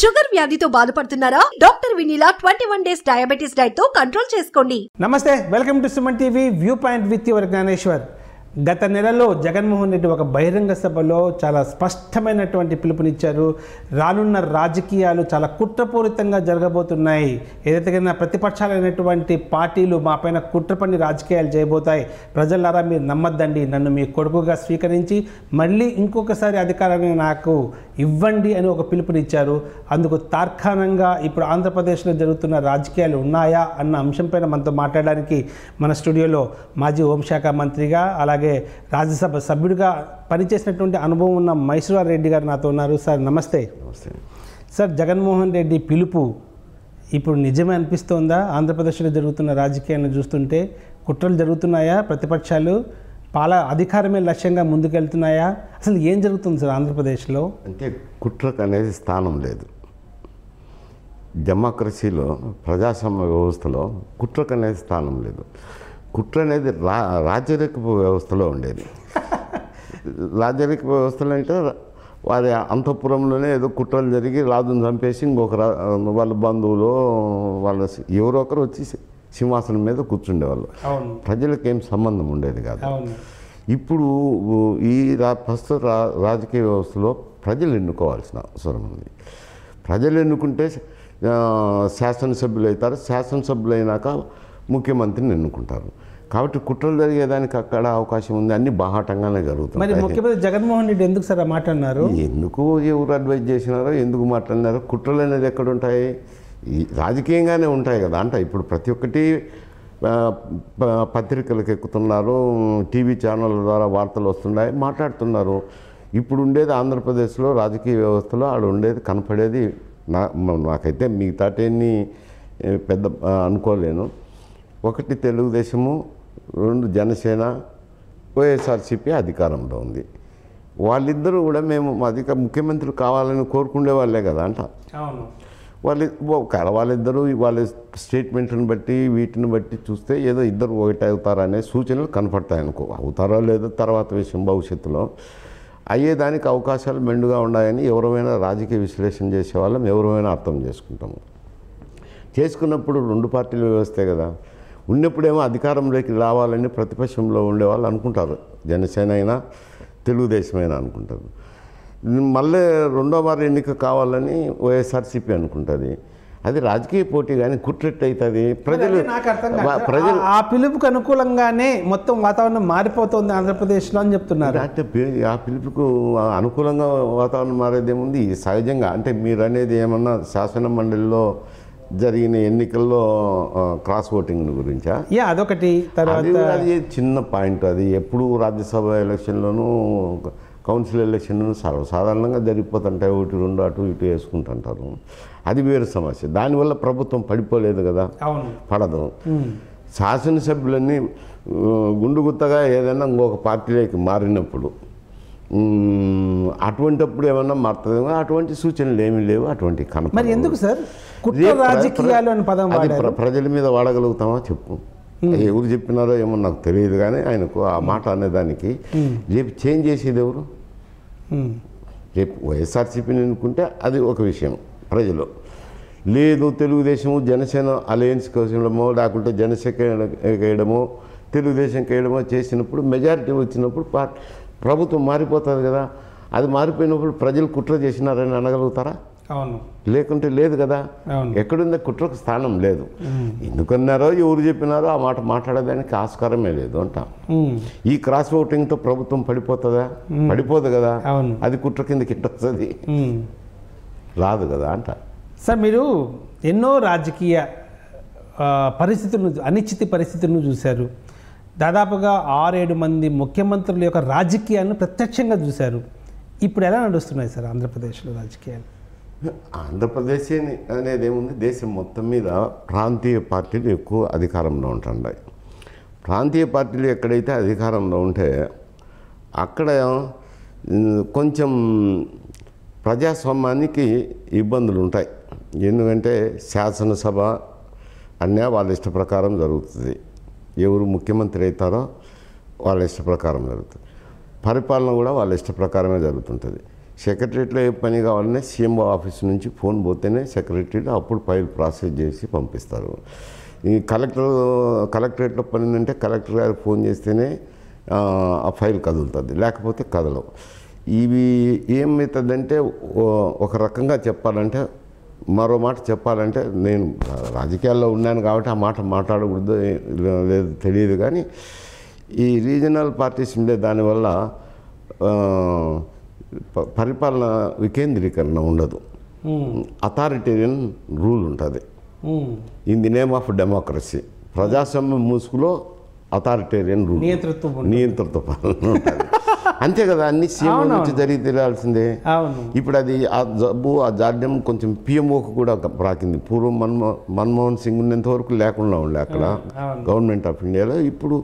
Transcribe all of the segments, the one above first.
Sugar వ్యాధితో బాధపడుతున్నారా doctor Vineela twenty one days diabetes diet తో కంట్రోల్ చేసుకోండి నమస్తే welcome to Suman TV viewpoint with your Gnaneshwar గత నెలలో జగన్మోహన్ రెడ్డి ఒక బహిరంగ సభలో చాలా స్పష్టమైనటువంటి పిలుపునిచ్చారు రానున్న రాజకీయాలు చాలా కుట్రపూరితంగా జరగబోతున్నాయి ఏదైతే ప్రతిపక్షాలైనటువంటి పార్టీలు మాపైన కుట్రపని రాజకీయాలు చేయబోతాయి ప్రజలారా మీరు నమ్మద్దండి నన్ను మీ కొడుకుగా స్వీకరించి మళ్ళీ ఇంకొకసారి అధికారాన్ని నాకు ఇవ్వండి అని ఒక పిలుపునిచ్చారు అందుకు తార్కాణంగా ఇప్పుడు ఆంధ్రప్రదేశ్లో జరుగుతున్న రాజకీయాలు ఉన్నాయా అన్న అంశంపైన మనతో మాట్లాడడానికి మన స్టూడియోలో మాజీ హోంశాఖ మంత్రిగా అలాగే అలాగే రాజ్యసభ సభ్యుడిగా పనిచేసినటువంటి అనుభవం ఉన్న మైసూరా రెడ్డి గారు నాతో ఉన్నారు సార్ నమస్తే నమస్తే సార్ జగన్మోహన్ రెడ్డి పిలుపు ఇప్పుడు నిజమే అనిపిస్తోందా ఆంధ్రప్రదేశ్లో జరుగుతున్న రాజకీయాన్ని చూస్తుంటే కుట్రలు జరుగుతున్నాయా ప్రతిపక్షాలు పాల అధికారమే లక్ష్యంగా ముందుకెళ్తున్నాయా అసలు ఏం జరుగుతుంది సార్ ఆంధ్రప్రదేశ్లో అంటే కుట్రకు అనేది స్థానం లేదు డెమోక్రసీలో ప్రజాస్వామ్య వ్యవస్థలో కుట్రకు అనేది స్థానం లేదు కుట్ర అనేది రా రాజరిక వ్యవస్థలో ఉండేది రాజరిక వ్యవస్థలు అంటే వారి అంతఃపురంలోనే ఏదో కుట్రలు జరిగి రాజును చంపేసి ఇంకొక రా వాళ్ళ బంధువులు వాళ్ళ ఎవరో ఒకరు వచ్చి సింహాసనం మీద కూర్చుండేవాళ్ళు ప్రజలకు ఏం సంబంధం ఉండేది కాదు ఇప్పుడు ఈ రా ప్రస్తుత రా రాజకీయ వ్యవస్థలో ప్రజలు ఎన్నుకోవాల్సిన అవసరం ఉంది ప్రజలు ఎన్నుకుంటే శాసనసభ్యులు అవుతారు శాసనసభ్యులు అయినాక ముఖ్యమంత్రిని ఎన్నుకుంటారు కాబట్టి కుట్రలు జరిగేదానికి అక్కడ అవకాశం ఉంది అన్ని బాహాటంగానే జరుగుతుంది మరి ముఖ్యమంత్రి జగన్మోహన్ రెడ్డి ఎందుకు సార్ మాట్లాడినారు ఎందుకు ఎవరు అడ్వైజ్ చేసినారో ఎందుకు మాట్లాడినారో కుట్రలు అనేది ఎక్కడుంటాయి రాజకీయంగానే ఉంటాయి కదా అంటే ఇప్పుడు ప్రతి ఒక్కటి పత్రికలకు ఎక్కుతున్నారు టీవీ ఛానళ్ళ ద్వారా వార్తలు వస్తున్నాయి మాట్లాడుతున్నారు ఇప్పుడు ఉండేది ఆంధ్రప్రదేశ్లో రాజకీయ వ్యవస్థలో ఆడు ఉండేది కనపడేది నా నాకైతే మిగతాటేన్ని పెద్ద అనుకోలేను ఒకటి తెలుగుదేశము రెండు జనసేన వైఎస్ఆర్సీపీ అధికారంలో ఉంది వాళ్ళిద్దరూ కూడా మేము అధిక ముఖ్యమంత్రులు కావాలని కోరుకునే వాళ్ళే కదా అంట వాళ్ళు వాళ్ళిద్దరూ వాళ్ళ స్టేట్మెంట్ని బట్టి వీటిని బట్టి చూస్తే ఏదో ఇద్దరు ఒకటి అవుతారనే సూచనలు కనపడతాయి అనుకో అవుతారో లేదో తర్వాత విషయం భవిష్యత్తులో అయ్యేదానికి అవకాశాలు మెండుగా ఉన్నాయని ఎవరైనా రాజకీయ విశ్లేషణ చేసే వాళ్ళం ఎవరైనా అర్థం చేసుకుంటాము చేసుకున్నప్పుడు రెండు పార్టీల వ్యవస్థే కదా ఉన్నప్పుడేమో అధికారంలోకి రావాలని ప్రతిపక్షంలో ఉండేవాళ్ళు అనుకుంటారు జనసేన అయినా తెలుగుదేశమైనా అనుకుంటారు మళ్ళీ రెండో వారి ఎన్నిక కావాలని వైఎస్ఆర్సీపీ అనుకుంటుంది అది రాజకీయ పోటీ కానీ కుట్రెట్ అవుతుంది ప్రజలు ప్రజలు ఆ పిలుపుకు అనుకూలంగానే మొత్తం వాతావరణం మారిపోతుంది ఆంధ్రప్రదేశ్లో అని చెప్తున్నారు అంటే ఆ పిలుపుకు అనుకూలంగా వాతావరణం మారేది ఏముంది సహజంగా అంటే మీరు అనేది ఏమన్నా శాసన మండలిలో జరిగిన ఎన్నికల్లో క్రాస్ ఓటింగ్ గురించా యా అదొకటి తర్వాత అది చిన్న పాయింట్ అది ఎప్పుడు రాజ్యసభ ఎలక్షన్లోనూ కౌన్సిల్ ఎలక్షన్లు సర్వసాధారణంగా జరిగిపోతుంటాయి ఒకటి రెండు అటు ఇటు వేసుకుంటుంటారు అది వేరు సమస్య దానివల్ల ప్రభుత్వం పడిపోలేదు కదా పడదు శాసనసభ్యులన్నీ గుండుగుత్తగా ఏదైనా ఇంకొక పార్టీలోకి మారినప్పుడు అటువంటిప్పుడు ఏమన్నా మారుతుంది అటువంటి సూచనలు ఏమీ లేవు అటువంటి కనపడ మరి ఎందుకు సార్ రాజకీయాలు అని పదం ప్రజల మీద వాడగలుగుతామా చెప్పు ఎవరు చెప్పినారో ఏమో నాకు తెలియదు కానీ ఆయనకు ఆ మాట అనేదానికి రేపు చేంజ్ చేసేది ఎవరు రేపు వైఎస్ఆర్సీపీని అనుకుంటే అది ఒక విషయం ప్రజలు లేదు తెలుగుదేశము జనసేన అలయన్స్ కోసమో లేకుంటే జనసేన తెలుగుదేశం వేయడమో చేసినప్పుడు మెజారిటీ వచ్చినప్పుడు ప్రభుత్వం మారిపోతుంది కదా అది మారిపోయినప్పుడు ప్రజలు కుట్ర చేసినారని అనగలుగుతారా అవును లేకుంటే లేదు కదా ఎక్కడుందో కుట్రకు స్థానం లేదు ఎందుకన్నారో ఎవరు చెప్పినారో ఆ మాట మాట్లాడేదానికి ఆస్కారమే లేదు అంటాం ఈ క్రాస్ ఓటింగ్తో ప్రభుత్వం పడిపోతుందా పడిపోదు కదా అది కుట్ర కింద కిట్టొస్తుంది రాదు కదా అంట సార్ మీరు ఎన్నో రాజకీయ పరిస్థితులను అనిశ్చితి పరిస్థితులను చూశారు దాదాపుగా ఆరేడు మంది ముఖ్యమంత్రుల యొక్క రాజకీయాలను ప్రత్యక్షంగా చూశారు ఇప్పుడు ఎలా నడుస్తున్నాయి సార్ ఆంధ్రప్రదేశ్లో రాజకీయాలు ఆంధ్రప్రదేశ్ అనేది ఏముంది దేశం మొత్తం మీద ప్రాంతీయ పార్టీలు ఎక్కువ అధికారంలో ఉంటున్నాయి ప్రాంతీయ పార్టీలు ఎక్కడైతే అధికారంలో ఉంటే అక్కడ కొంచెం ప్రజాస్వామ్యానికి ఇబ్బందులు ఉంటాయి ఎందుకంటే శాసనసభ అన్నీ వాళ్ళ ఇష్ట ప్రకారం జరుగుతుంది ఎవరు ముఖ్యమంత్రి అవుతారో వాళ్ళ ఇష్ట ప్రకారం జరుగుతుంది పరిపాలన కూడా వాళ్ళ ఇష్ట ప్రకారమే జరుగుతుంటుంది సెక్రటరీలో ఏ పని కావాలనే సీఎంఓ ఆఫీస్ నుంచి ఫోన్ పోతేనే సెక్రటరీలో అప్పుడు ఫైల్ ప్రాసెస్ చేసి పంపిస్తారు ఈ కలెక్టర్ కలెక్టరేట్లో పని ఉందంటే కలెక్టర్ గారు ఫోన్ చేస్తేనే ఆ ఫైల్ కదులుతుంది లేకపోతే కదలవు ఇవి ఏమవుతుందంటే ఒక రకంగా చెప్పాలంటే మరో మాట చెప్పాలంటే నేను రాజకీయాల్లో ఉన్నాను కాబట్టి ఆ మాట మాట్లాడకూడదు లేదు తెలియదు కానీ ఈ రీజనల్ పార్టీస్ ఉండే దానివల్ల పరిపాలన వికేంద్రీకరణ ఉండదు అథారిటేరియన్ hmm. hmm. రూల్ ఉంటుంది in the name of democracy ప్రజాస్వామ్య మూసుకులో అథారిటేరియన్ రూల్ నియంతృత్వ పాలన ఉంటుంది అంతే కదా అన్ని సీఎం నుంచి జరిగి తెలియాల్సిందే ఇప్పుడు అది ఆ జబ్బు ఆ జాడ్యం కొంచెం పిఎంఓకి కూడా రాకింది పూర్వం మన్మో మన్మోహన్ సింగ్ ఉన్నంత వరకు లేకుండా ఉండే అక్కడ గవర్నమెంట్ ఆఫ్ ఇండియాలో ఇప్పుడు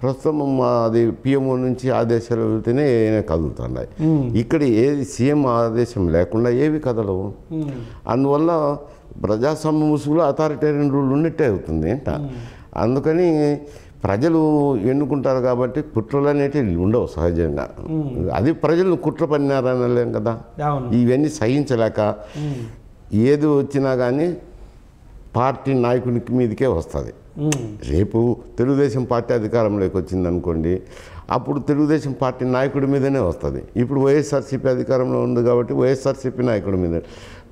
ప్రస్తుతం అది పిఎంఓ నుంచి ఆదేశాలు వెళ్తేనే కదులుతున్నాయి ఇక్కడ ఏది సీఎం ఆదేశం లేకుండా ఏవి కదలవు అందువల్ల ప్రజాస్వామ్య ముసుగులో అథారిటేరియన్ రూల్ ఉన్నట్టే అవుతుంది ఏంట అందుకని ప్రజలు ఎన్నుకుంటారు కాబట్టి కుట్రలు అనేటివి ఉండవు సహజంగా అది ప్రజలు కుట్ర పన్నారనలేం కదా ఇవన్నీ సహించలేక ఏది వచ్చినా కానీ పార్టీ నాయకునికి మీదకే వస్తుంది రేపు తెలుగుదేశం పార్టీ అధికారంలోకి వచ్చిందనుకోండి అప్పుడు తెలుగుదేశం పార్టీ నాయకుడి మీదనే వస్తుంది ఇప్పుడు వైఎస్ఆర్సీపీ అధికారంలో ఉంది కాబట్టి వైఎస్ఆర్సీపీ నాయకుడి మీద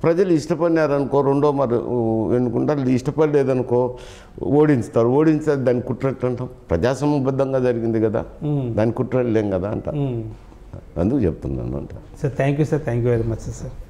ప్రజలు ఇష్టపడినారనుకో రెండో మరి ఎన్నుకుంటారు ఇష్టపడలేదనుకో ఓడించుతారు ఓడించారు దాన్ని కుట్రట్లు అంటాం ప్రజాసంబద్ధంగా జరిగింది కదా దాన్ని కుట్రలేం కదా అంట అందుకు చెప్తున్నాను అంట sir thank you sir thank you very much sir